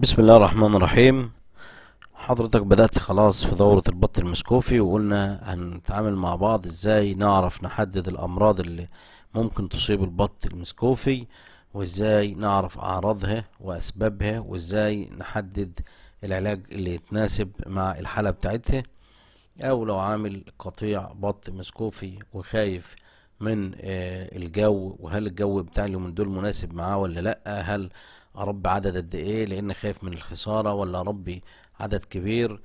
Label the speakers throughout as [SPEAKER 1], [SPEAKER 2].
[SPEAKER 1] بسم الله الرحمن الرحيم حضرتك بدأت خلاص في دورة البط المسكوفي وقلنا هنتعامل مع بعض ازاي نعرف نحدد الأمراض اللي ممكن تصيب البط المسكوفي وازاي نعرف أعراضها وأسبابها وازاي نحدد العلاج اللي يتناسب مع الحالة بتاعتها أو لو عامل قطيع بط مسكوفي وخايف من آه، الجو وهل الجو بتاع اليومين دول مناسب معاه ولا لا هل اربي عدد قد ايه لان خايف من الخساره ولا اربي عدد كبير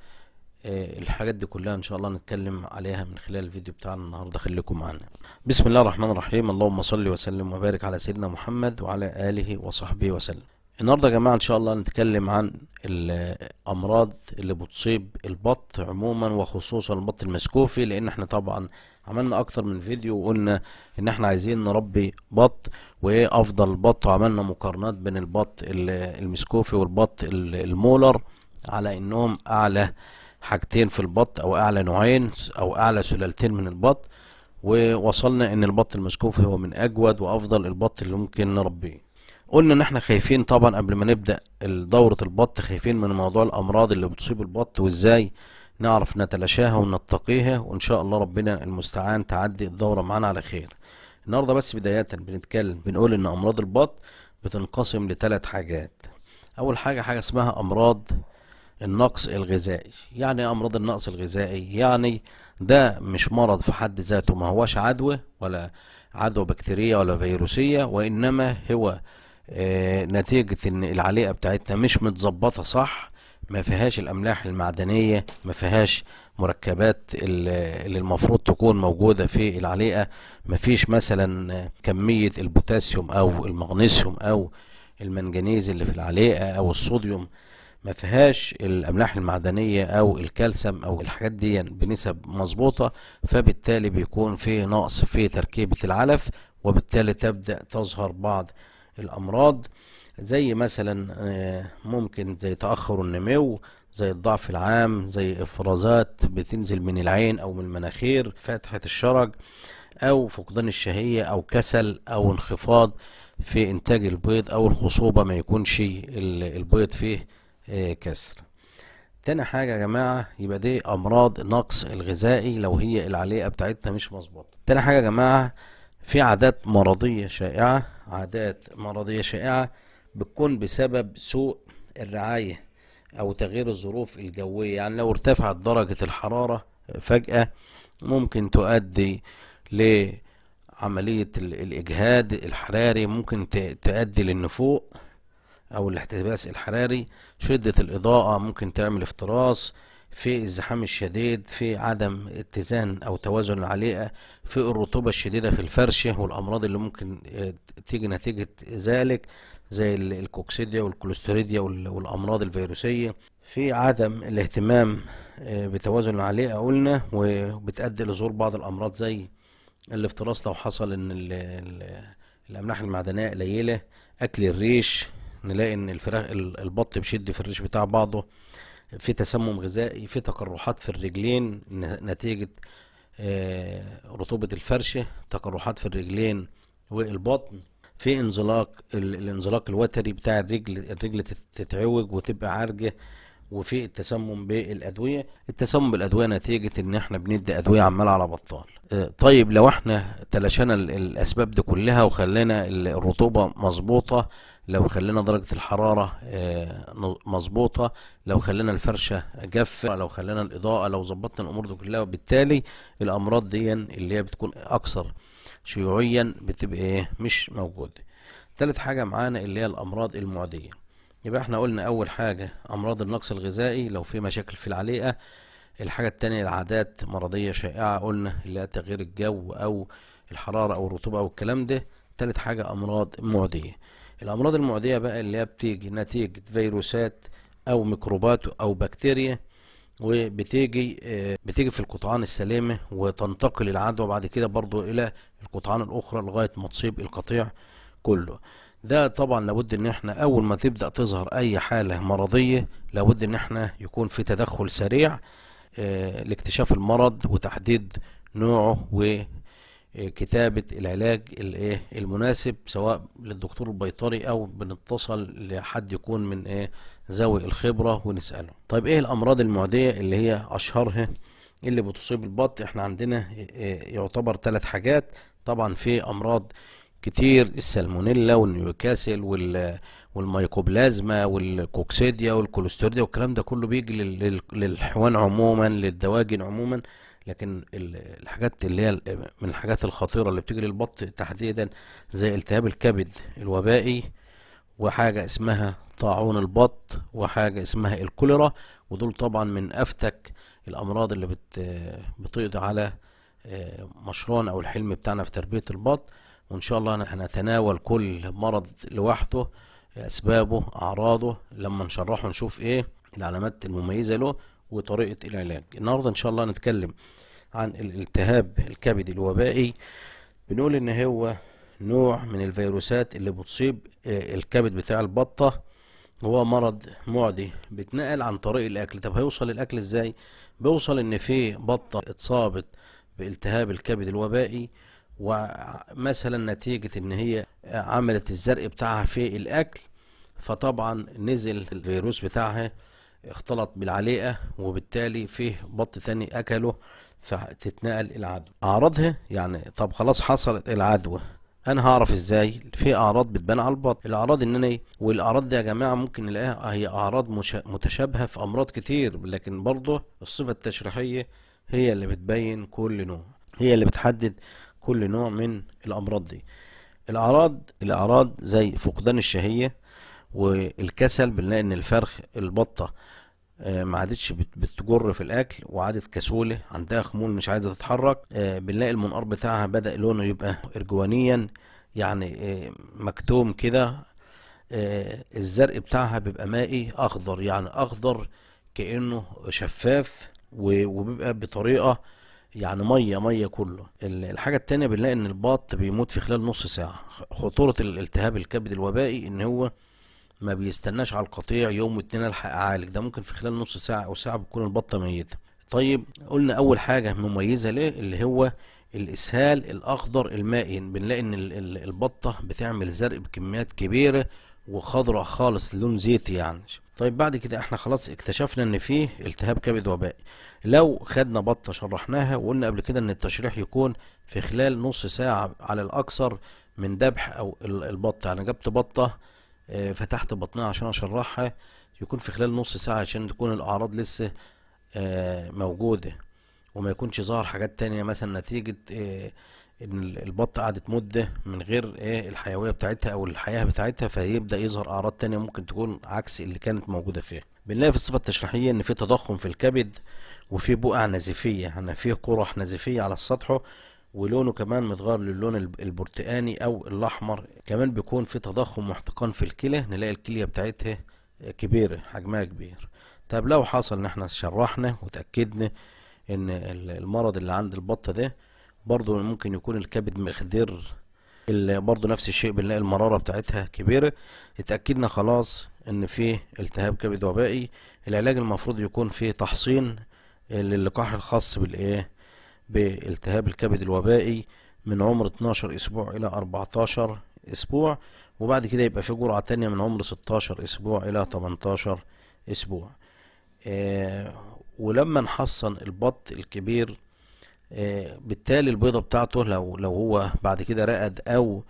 [SPEAKER 1] آه، الحاجات دي كلها ان شاء الله نتكلم عليها من خلال الفيديو بتاعنا النهارده خليكم معانا بسم الله الرحمن الرحيم اللهم صل وسلم وبارك على سيدنا محمد وعلى اله وصحبه وسلم النهارده يا جماعه ان شاء الله هنتكلم عن الامراض اللي بتصيب البط عموما وخصوصا البط المسكوفي لان احنا طبعا عملنا اكتر من فيديو وقلنا ان احنا عايزين نربي بط وايه افضل بط وعملنا مقارنات بين البط المسكوفي والبط المولر على انهم اعلى حاجتين في البط او اعلى نوعين او اعلى سلالتين من البط ووصلنا ان البط المسكوفي هو من اجود وافضل البط اللي ممكن نربيه قلنا ان احنا خايفين طبعا قبل ما نبدا دوره البط خايفين من موضوع الامراض اللي بتصيب البط وازاي نعرف نتلاشاها ونتقيها وان شاء الله ربنا المستعان تعدي الدوره معانا على خير النهارده بس بدايه بنتكلم بنقول ان امراض البط بتنقسم لثلاث حاجات اول حاجه حاجه اسمها امراض النقص الغذائي يعني إيه امراض النقص الغذائي يعني ده مش مرض في حد ذاته ما هوش عدوى ولا عدوى بكتيريه ولا فيروسيه وانما هو آه، نتيجة ان العليقة بتاعتنا مش متظبطة صح ما فيهاش الاملاح المعدنية ما فيهاش مركبات اللي المفروض تكون موجودة في العليقة ما فيش مثلا كمية البوتاسيوم او المغنيسيوم او المنجنيز اللي في العليقة او الصوديوم ما فيهاش الاملاح المعدنيه او الكالسيوم او الحاجات دي بنسب مظبوطه فبالتالي بيكون في نقص في تركيبه العلف وبالتالي تبدا تظهر بعض الأمراض زي مثلا آه، ممكن زي تأخر النمو زي الضعف العام زي إفرازات بتنزل من العين أو من المناخير فتحة الشرج أو فقدان الشهية أو كسل أو انخفاض في إنتاج البيض أو الخصوبة ما يكونش البيض فيه آه، كسر تاني حاجة يا جماعة يبقى دي أمراض نقص الغذائي لو هي العليقة بتاعتنا مش مظبوطة تاني حاجة يا جماعة في عادات مرضية شائعة عادات مرضية شائعة بتكون بسبب سوء الرعاية أو تغيير الظروف الجوية يعني لو ارتفعت درجة الحرارة فجأة ممكن تؤدي لعملية الإجهاد الحراري ممكن تؤدي للنفوق أو الاحتباس الحراري شدة الإضاءة ممكن تعمل افتراس في الزحام الشديد في عدم اتزان او توازن العليقه في الرطوبه الشديده في الفرشه والامراض اللي ممكن آه، تيجي نتيجه ذلك زي الكوكسيديا والكوليستريديا والامراض الفيروسيه في عدم الاهتمام آه، بتوازن العليقه قلنا وبتؤدي لظهور بعض الامراض زي الافتراس لو حصل ان الاملاح المعدنيه قليله اكل الريش نلاقي ان الفراخ البط بيشد في الريش بتاع بعضه في تسمم غذائي في تقرحات في الرجلين نتيجة آه، رطوبة الفرشة تقرحات في الرجلين والبطن في انزلاق الانزلاق الوتري بتاع الرجل الرجل تتعوج وتبقى عارجة وفي التسمم بالادويه التسمم بالادويه نتيجه ان احنا بندي ادويه عماله على بطال آه، طيب لو احنا تلاشينا الاسباب دي كلها وخلينا الرطوبه مظبوطه لو خلينا درجه الحراره آه، مظبوطه لو خلينا الفرشه جافه لو خلينا الاضاءه لو ظبطنا الامور دي كلها وبالتالي الامراض دي اللي هي بتكون اكثر شيوعيا بتبقى ايه مش موجوده ثالث حاجه معانا اللي هي الامراض المعديه يبقى احنا قلنا اول حاجة امراض النقص الغذائي لو في مشاكل في العليقة الحاجة التانية العادات مرضية شائعة قلنا اللي هي تغيير الجو او الحرارة او الرطوبة او الكلام ده تالت حاجة امراض معدية الامراض المعدية بقى اللي هي بتيجي نتيجة فيروسات او ميكروبات او بكتيريا وبتيجي آه، بتيجي في القطعان السليمة وتنتقل العدوى بعد كده برضو الى القطعان الاخرى لغاية ما تصيب القطيع كله ده طبعا لابد ان احنا اول ما تبدا تظهر اي حاله مرضيه لابد ان احنا يكون في تدخل سريع آه، لاكتشاف المرض وتحديد نوعه وكتابه العلاج الايه المناسب سواء للدكتور البيطري او بنتصل لحد يكون من ايه ذوي الخبره ونساله طيب ايه الامراض المعديه اللي هي اشهرها اللي بتصيب البط احنا عندنا آه، آه، يعتبر ثلاث حاجات طبعا في امراض كتير السالمونيلا والنيوكاسل وال والميكوبلازما والكوكسيديا والكوليستيريا والكلام ده كله بيجي للحيوان عموما للدواجن عموما لكن الحاجات اللي هي من الحاجات الخطيره اللي بتجي للبط تحديدا زي التهاب الكبد الوبائي وحاجه اسمها طاعون البط وحاجه اسمها الكوليرا ودول طبعا من افتك الامراض اللي بتقضي على آه، مشروعنا او الحلم بتاعنا في تربيه البط وإن شاء الله هنتناول كل مرض لوحده أسبابه أعراضه لما نشرحه نشوف إيه العلامات المميزة له وطريقة العلاج النهاردة إن شاء الله هنتكلم عن الالتهاب الكبدي الوبائي بنقول إن هو نوع من الفيروسات اللي بتصيب آه، الكبد بتاع البطة هو مرض معدي بيتنقل عن طريق الاكل طب هيوصل الاكل ازاي بيوصل ان في بطه اتصابت بالتهاب الكبد الوبائي ومثلا نتيجة ان هي عملت الزرق بتاعها في الاكل فطبعا نزل الفيروس بتاعها اختلط بالعليقة وبالتالي فيه بط تاني اكله فتتنقل العدوى اعراضها يعني طب خلاص حصلت العدوى انا هعرف ازاي في اعراض بتبان على البطن الاعراض ان انا ايه والاعراض دي يا جماعه ممكن نلاقيها هي اعراض مش... متشابهه في امراض كتير لكن برضه الصفه التشريحيه هي اللي بتبين كل نوع هي اللي بتحدد كل نوع من الأمراض دي الأعراض الأعراض زي فقدان الشهية والكسل بنلاقي إن الفرخ البطة آه، ما عادتش بتجر في الاكل وعادت كسوله عندها خمول مش عايزه تتحرك آه، بنلاقي المنقار بتاعها بدا لونه يبقى ارجوانيا يعني آه، مكتوم كده الزرق بتاعها بيبقى مائي اخضر يعني اخضر كانه شفاف وبيبقى بطريقه يعني ميه ميه كله الحاجه التانية بنلاقي ان البط بيموت في خلال نص ساعه خطوره الالتهاب الكبد الوبائي ان هو ما بيستناش على القطيع يوم واتنين الحق اعالج ده ممكن في خلال نص ساعه او ساعه بتكون البطه ميته طيب قلنا اول حاجه مميزه ليه اللي هو الاسهال الاخضر المائي بنلاقي ان البطه بتعمل زرق بكميات كبيره وخضرة خالص لون زيت يعني طيب بعد كده احنا خلاص اكتشفنا ان فيه التهاب كبد وبائي لو خدنا بطه شرحناها وقلنا قبل كده ان التشريح يكون في خلال نص ساعه على الاكثر من ذبح او البطه يعني جبت بطه آه، فتحت بطنها عشان اشرحها يكون في خلال نص ساعه عشان تكون الاعراض لسه آه، موجوده وما يكونش ظهر حاجات تانية مثلا نتيجه آه، ان البط قعدت مده من غير ايه الحيويه بتاعتها او الحياه بتاعتها فيبدا يظهر اعراض تانية ممكن تكون عكس اللي كانت موجوده فيها بنلاقي في الصفه التشريحيه ان في تضخم في الكبد وفي بقع نزيفيه يعني في قرح نزيفيه على السطح ولونه كمان متغير للون البرتقاني او الاحمر كمان بيكون في تضخم واحتقان في الكلى نلاقي الكليه بتاعتها كبيره حجمها كبير طب لو حصل ان احنا شرحنا وتاكدنا ان المرض اللي عند البطه ده برضو ممكن يكون الكبد مخدر برضو نفس الشيء بنلاقي المرارة بتاعتها كبيرة اتأكدنا خلاص ان في التهاب كبد وبائي العلاج المفروض يكون في تحصين للقاح الخاص بالايه بالتهاب الكبد الوبائي من عمر 12 اسبوع الى 14 اسبوع وبعد كده يبقى في جرعة تانية من عمر 16 اسبوع الى 18 اسبوع آه ولما نحصن البط الكبير آه، بالتالي البيضه بتاعته لو لو هو بعد كده رقد او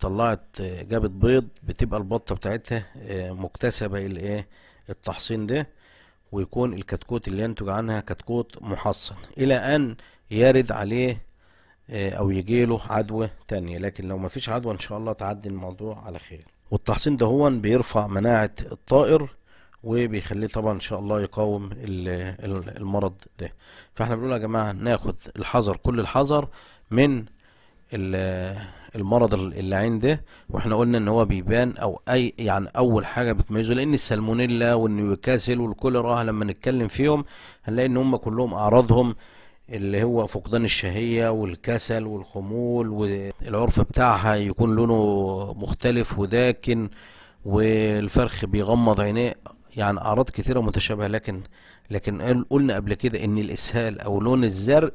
[SPEAKER 1] طلعت آه، جابت بيض بتبقى البطه بتاعتها آه، مكتسبه الايه التحصين ده ويكون الكتكوت اللي ينتج عنها كتكوت محصن الى ان يرد عليه او يجيله عدوى تانية لكن لو مفيش عدوى ان شاء الله تعدي الموضوع على خير والتحصين ده هو بيرفع مناعة الطائر وبيخليه طبعا ان شاء الله يقاوم المرض ده فاحنا بنقول يا جماعه ناخد الحذر كل الحذر من المرض اللي ده واحنا قلنا ان هو بيبان او اي يعني اول حاجه بتميزه لان السلمونيلا والنيوكاسل والكوليرا لما نتكلم فيهم هنلاقي ان هم كلهم اعراضهم اللي هو فقدان الشهية والكسل والخمول والعرف بتاعها يكون لونه مختلف وداكن والفرخ بيغمض عينيه يعني اعراض كثيره متشابهه لكن لكن قلنا قبل كده ان الاسهال او لون الزرق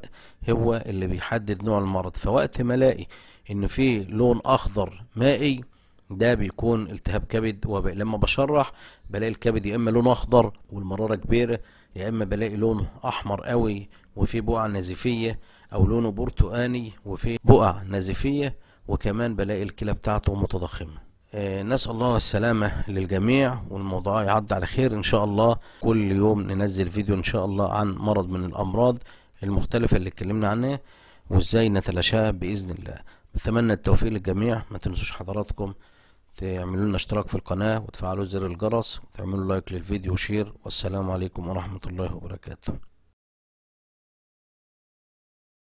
[SPEAKER 1] هو اللي بيحدد نوع المرض فوقت ما الاقي ان في لون اخضر مائي ده بيكون التهاب كبد وباء لما بشرح بلاقي الكبد يا اما لونه اخضر والمراره كبيره يا اما بلاقي لونه احمر قوي وفي بقع نزيفيه او لونه برتقاني وفي بقع نزيفيه وكمان بلاقي الكلى بتاعته متضخمه آه، نسأل الله السلامة للجميع والموضوع يعدي على خير إن شاء الله كل يوم ننزل فيديو إن شاء الله عن مرض من الأمراض المختلفة اللي اتكلمنا عنها وإزاي نتلاشاها بإذن الله بتمنى التوفيق للجميع ما تنسوش حضراتكم تعملوا لنا اشتراك في القناة وتفعلوا زر الجرس وتعملوا لايك للفيديو وشير والسلام عليكم ورحمة الله وبركاته